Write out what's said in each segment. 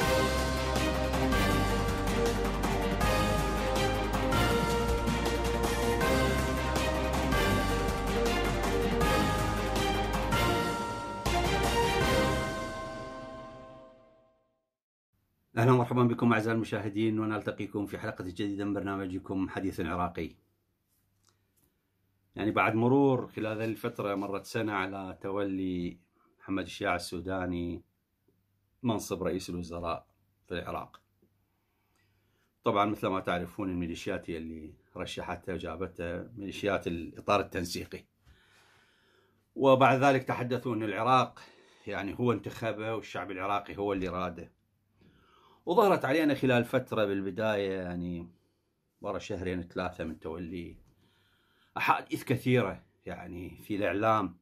اهلا ومرحبا بكم اعزائي المشاهدين ونلتقيكم في حلقه جديده من برنامجكم حديث عراقي. يعني بعد مرور خلال هذه الفتره مرت سنه على تولي محمد الشياع السوداني منصب رئيس الوزراء في العراق طبعا مثل ما تعرفون الميليشيات اللي رشحتها وجابتها ميليشيات الإطار التنسيقي وبعد ذلك تحدثوا أن العراق يعني هو انتخبه والشعب العراقي هو اللي راده وظهرت علينا خلال فترة بالبداية يعني ورا شهرين ثلاثة من تولي أحاديث كثيرة يعني في الإعلام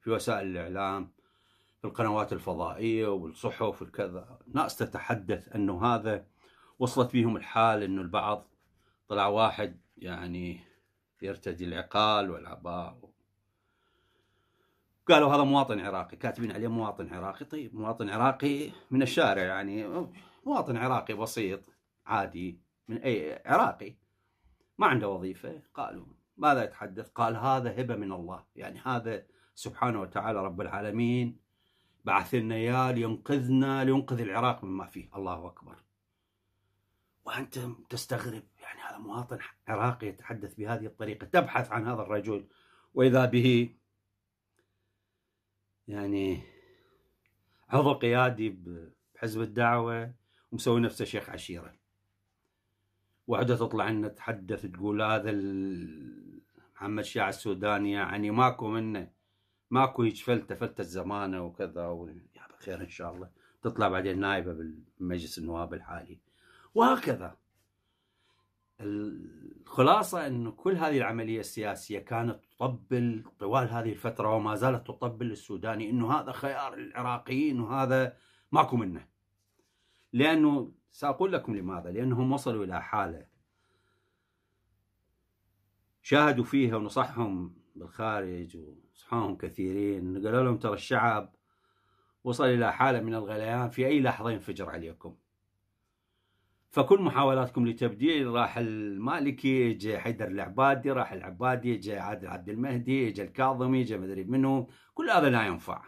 في وسائل الإعلام في القنوات الفضائية والصحف والكذا ناس تتحدث أنه هذا وصلت بهم الحال أنه البعض طلع واحد يعني يرتدي العقال والعباء قالوا هذا مواطن عراقي كاتبين عليه مواطن عراقي طيب مواطن عراقي من الشارع يعني مواطن عراقي بسيط عادي من أي عراقي ما عنده وظيفة قالوا ماذا يتحدث قال هذا هبة من الله يعني هذا سبحانه وتعالى رب العالمين بعث لنا اياه لينقذنا لينقذ العراق مما فيه الله اكبر وانت تستغرب يعني هذا مواطن عراقي يتحدث بهذه الطريقه تبحث عن هذا الرجل واذا به يعني عضو قيادي بحزب الدعوه ومسوي نفسه شيخ عشيره وحده تطلع لنا تحدث تقول هذا محمد شاع السوداني يعني ماكو منه ماكو هيك فلته فلته الزمانه وكذا ويا بخير خير ان شاء الله تطلع بعدين نائبه بالمجلس النواب الحالي وهكذا الخلاصه انه كل هذه العمليه السياسيه كانت تطبل طوال هذه الفتره وما زالت تطبل للسوداني انه هذا خيار العراقيين وهذا ماكو منه لانه ساقول لكم لماذا لانهم وصلوا الى حاله شاهدوا فيها ونصحهم بالخارج و... صحوهم كثيرين قالوا لهم ترى الشعب وصل إلى حالة من الغليان في أي لحظة ينفجر عليكم فكل محاولاتكم لتبديل راح المالكي جاء حيدر العبادي راح العبادي جاء عادل عبد المهدي جاء الكاظمي جاء مدري منو كل هذا لا ينفع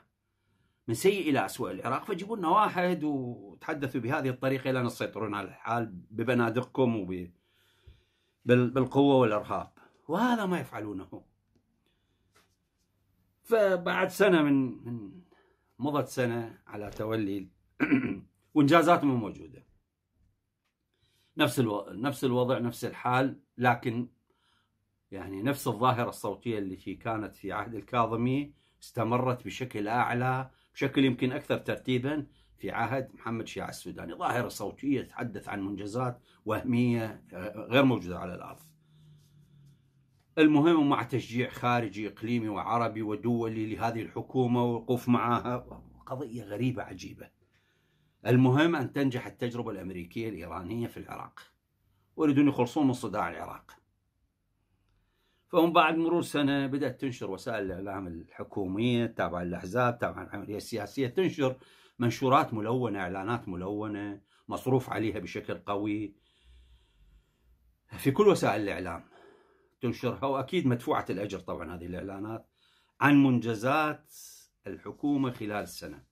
من سيء الى اسوء العراق فجيبوا لنا واحد وتحدثوا بهذه الطريقه الى ان تسيطرون على الحال ببنادقكم وب بالقوه والارهاب وهذا ما يفعلونه فبعد سنه من من مضت سنه على تولي وانجازات مو موجوده نفس الوضع نفس الوضع نفس الحال لكن يعني نفس الظاهره الصوتيه اللي كانت في عهد الكاظمي استمرت بشكل اعلى بشكل يمكن اكثر ترتيبا في عهد محمد شيع السوداني ظاهره صوتيه تحدث عن منجزات وهميه آه، غير موجوده على الارض المهم مع تشجيع خارجي إقليمي وعربي ودولي لهذه الحكومة والوقوف معها قضية غريبة عجيبة المهم أن تنجح التجربة الأمريكية الإيرانية في العراق ويريدون يخلصون من صداع العراق فهم بعد مرور سنة بدأت تنشر وسائل الإعلام الحكومية التابعة للأحزاب التابعة للعملية السياسية تنشر منشورات ملونة إعلانات ملونة مصروف عليها بشكل قوي في كل وسائل الإعلام تنشرها واكيد مدفوعه الاجر طبعا هذه الاعلانات عن منجزات الحكومه خلال السنه.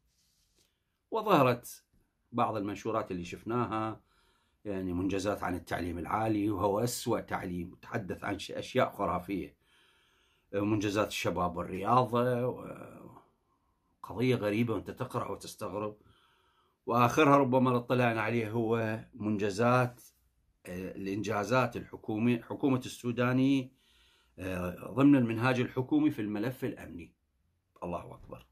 وظهرت بعض المنشورات اللي شفناها يعني منجزات عن التعليم العالي وهو اسوء تعليم تحدث عن اشياء خرافيه. منجزات الشباب والرياضه قضيه غريبه وانت تقرا وتستغرب واخرها ربما اللي عليه هو منجزات الإنجازات الحكومي حكومة السوداني آه، ضمن المنهاج الحكومي في الملف الأمني الله أكبر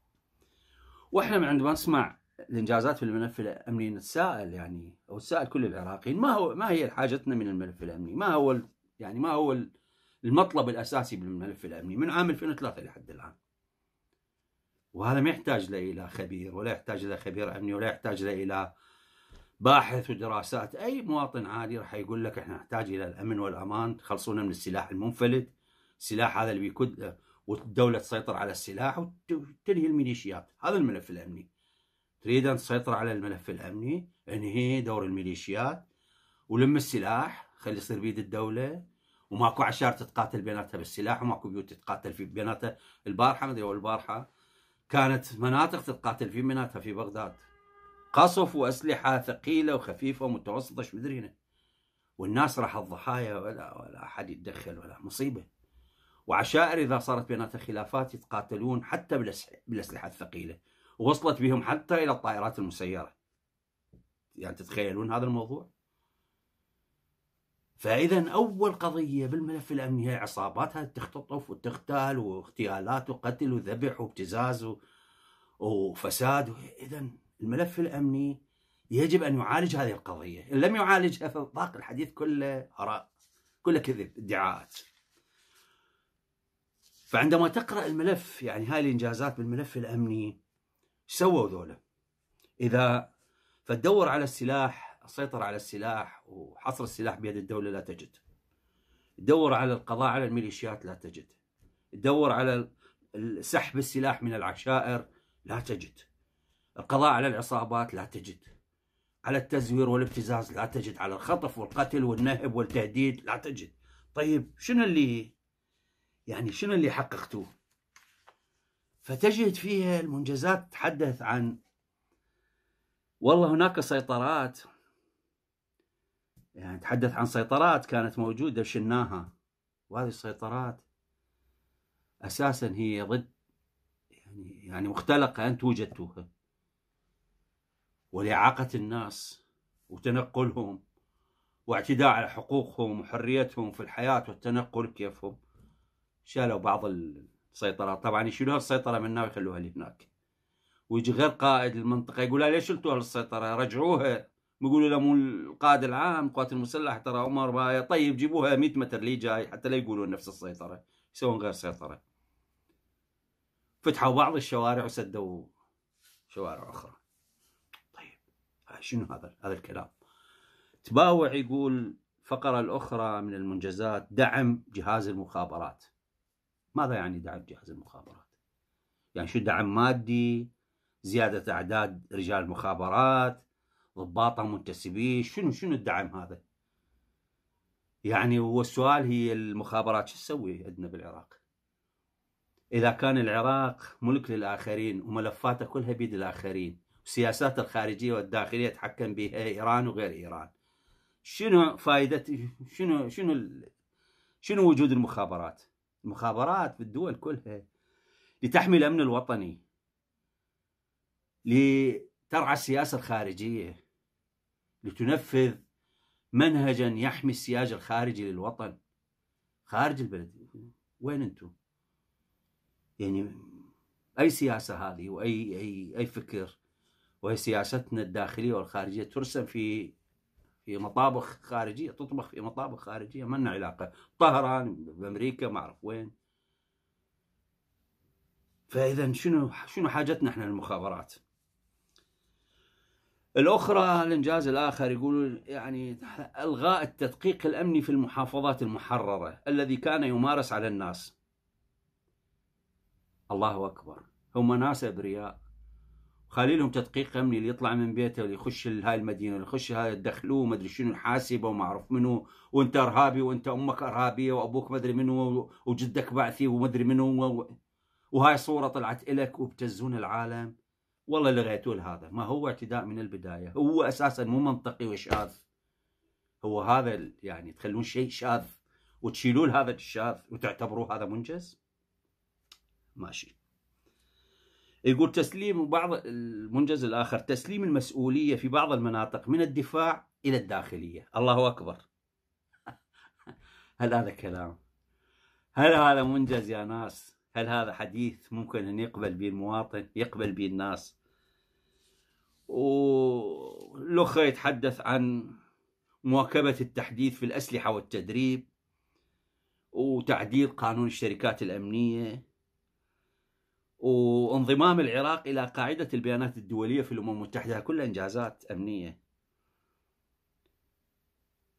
وإحنا عندما نسمع الإنجازات في الملف الأمني نتساءل يعني أو نتساءل كل العراقيين ما هو ما هي حاجتنا من الملف الأمني ما هو يعني ما هو المطلب الأساسي بالملف الأمني من عام 2003 لحد الآن وهذا ما يحتاج إلى خبير ولا يحتاج إلى خبير أمني ولا يحتاج لا إلى باحث ودراسات اي مواطن عادي راح يقول لك احنا نحتاج الى الامن والامان تخلصونا من السلاح المنفلت السلاح هذا اللي بيكد والدوله تسيطر على السلاح وتنهي الميليشيات هذا الملف الامني تريد ان تسيطر على الملف الامني انهي دور الميليشيات ولم السلاح خلي يصير بيد الدوله وماكو عشار تتقاتل بيناتها بالسلاح وماكو بيوت تتقاتل في بيناتها البارحه مدري البارحه كانت مناطق تتقاتل في بيناتها في بغداد قصف واسلحه ثقيله وخفيفه ومتوسطه شو مدري هنا والناس راح الضحايا ولا ولا احد يتدخل ولا مصيبه وعشائر اذا صارت بيناتها خلافات يتقاتلون حتى بالاسلحه الثقيله ووصلت بهم حتى الى الطائرات المسيره يعني تتخيلون هذا الموضوع فاذا اول قضيه بالملف الامني هي عصابات هذه تختطف وتغتال واغتيالات وقتل وذبح وابتزاز وفساد اذا الملف الأمني يجب أن يعالج هذه القضية إن لم يعالجها فباقي الحديث كله اراء كله كذب ادعاءات فعندما تقرأ الملف يعني هاي الإنجازات بالملف الأمني سووا ذولا إذا فتدور على السلاح السيطرة على السلاح وحصر السلاح بيد الدولة لا تجد تدور على القضاء على الميليشيات لا تجد تدور على سحب السلاح من العشائر لا تجد القضاء على العصابات لا تجد على التزوير والابتزاز لا تجد على الخطف والقتل والنهب والتهديد لا تجد طيب شنو اللي يعني شنو اللي حققتوه فتجد فيها المنجزات تحدث عن والله هناك سيطرات يعني تحدث عن سيطرات كانت موجودة شناها وهذه السيطرات أساسا هي ضد يعني يعني مختلقة أنت وجدتوها ولإعاقة الناس وتنقلهم واعتداء على حقوقهم وحريتهم في الحياة والتنقل كيفهم شالوا بعض السيطرات طبعا يشيلوها السيطرة من هنا ويخلوها اللي هناك ويجي غير قائد المنطقة يقول ليش شلتوها السيطرة رجعوها يقولوا له مو القائد العام القوات المسلحة ترى عمر باية طيب جيبوها 100 متر لي جاي حتى لا يقولون نفس السيطرة يسوون غير سيطرة فتحوا بعض الشوارع وسدوا شوارع أخرى شنو هذا هذا الكلام تباوع يقول الفقرة الأخرى من المنجزات دعم جهاز المخابرات ماذا يعني دعم جهاز المخابرات؟ يعني شو دعم مادي زيادة أعداد رجال المخابرات ضباطة منتسبين شنو شنو الدعم هذا يعني هو السؤال هي المخابرات شو تسوي عندنا بالعراق إذا كان العراق ملك للآخرين وملفاته كلها بيد الآخرين السياسات الخارجيه والداخليه تحكم بها ايران وغير ايران شنو فائده شنو شنو شنو وجود المخابرات المخابرات بالدول كلها لتحمي الامن الوطني لترعى السياسه الخارجيه لتنفذ منهجا يحمي السياج الخارجي للوطن خارج البلد وين انتم يعني اي سياسه هذه واي اي اي فكر وهي سياستنا الداخلية والخارجية ترسم في في مطابخ خارجية تطبخ في مطابخ خارجية ما لنا علاقة طهران بأمريكا ما أعرف وين فإذا شنو شنو حاجتنا احنا للمخابرات؟ الأخرى الإنجاز الآخر يقول يعني إلغاء التدقيق الأمني في المحافظات المحررة الذي كان يمارس على الناس الله أكبر هم ناس أبرياء خلي لهم تدقيق امني اللي يطلع من بيته اللي يخش لهاي المدينه اللي يخش هاي الدخلو ما ادري شنو الحاسبه وما اعرف منو وانت ارهابي وانت امك ارهابيه وابوك ما ادري منو وجدك بعثي وما ادري منو وهاي صوره طلعت الك وبتزون العالم والله لغيتوا لهذا ما هو اعتداء من البدايه هو اساسا مو منطقي وشاذ هو هذا يعني تخلون شيء شاذ وتشيلون هذا الشاذ وتعتبروه هذا منجز ماشي يقول تسليم بعض المنجز الآخر تسليم المسؤولية في بعض المناطق من الدفاع إلى الداخلية الله أكبر هل هذا كلام هل هذا منجز يا ناس هل هذا حديث ممكن أن يقبل به المواطن يقبل به الناس ولخ يتحدث عن مواكبة التحديث في الأسلحة والتدريب وتعديل قانون الشركات الأمنية وانضمام العراق إلى قاعدة البيانات الدولية في الأمم المتحدة كلها إنجازات أمنية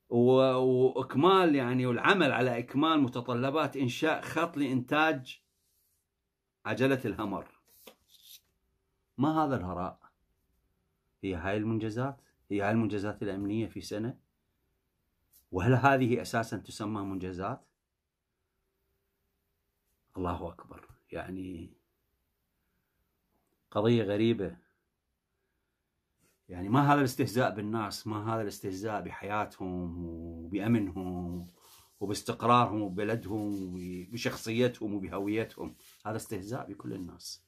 وإكمال يعني والعمل على إكمال متطلبات إنشاء خط لإنتاج عجلة الهمر ما هذا الهراء هي هاي المنجزات هي هاي المنجزات الأمنية في سنة وهل هذه أساسا تسمى منجزات الله أكبر يعني قضية غريبة يعني ما هذا الاستهزاء بالناس ما هذا الاستهزاء بحياتهم وبأمنهم وباستقرارهم وببلدهم وبشخصيتهم وبهويتهم هذا استهزاء بكل الناس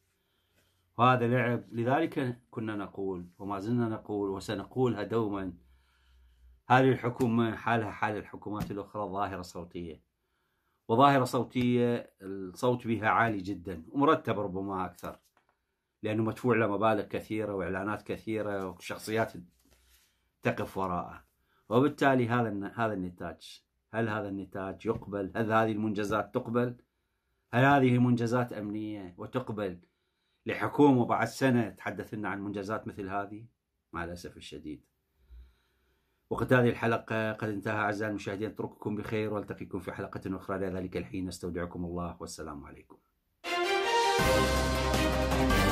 وهذا لعب لذلك كنا نقول وما زلنا نقول وسنقولها دوما هذه الحكومة حالها حال الحكومات الأخرى ظاهرة صوتية وظاهرة صوتية الصوت بها عالي جدا ومرتب ربما أكثر لأنه مدفوع له مبالغ كثيرة وإعلانات كثيرة وشخصيات تقف وراءه وبالتالي هذا هذا النتاج هل هذا النتاج يقبل هل هذه المنجزات تقبل هل هذه منجزات أمنية وتقبل لحكومة بعد سنة تحدث لنا عن منجزات مثل هذه مع الأسف الشديد وقت هذه الحلقة قد انتهى أعزائي المشاهدين أترككم بخير والتقيكم في حلقة أخرى لذلك الحين استودعكم الله والسلام عليكم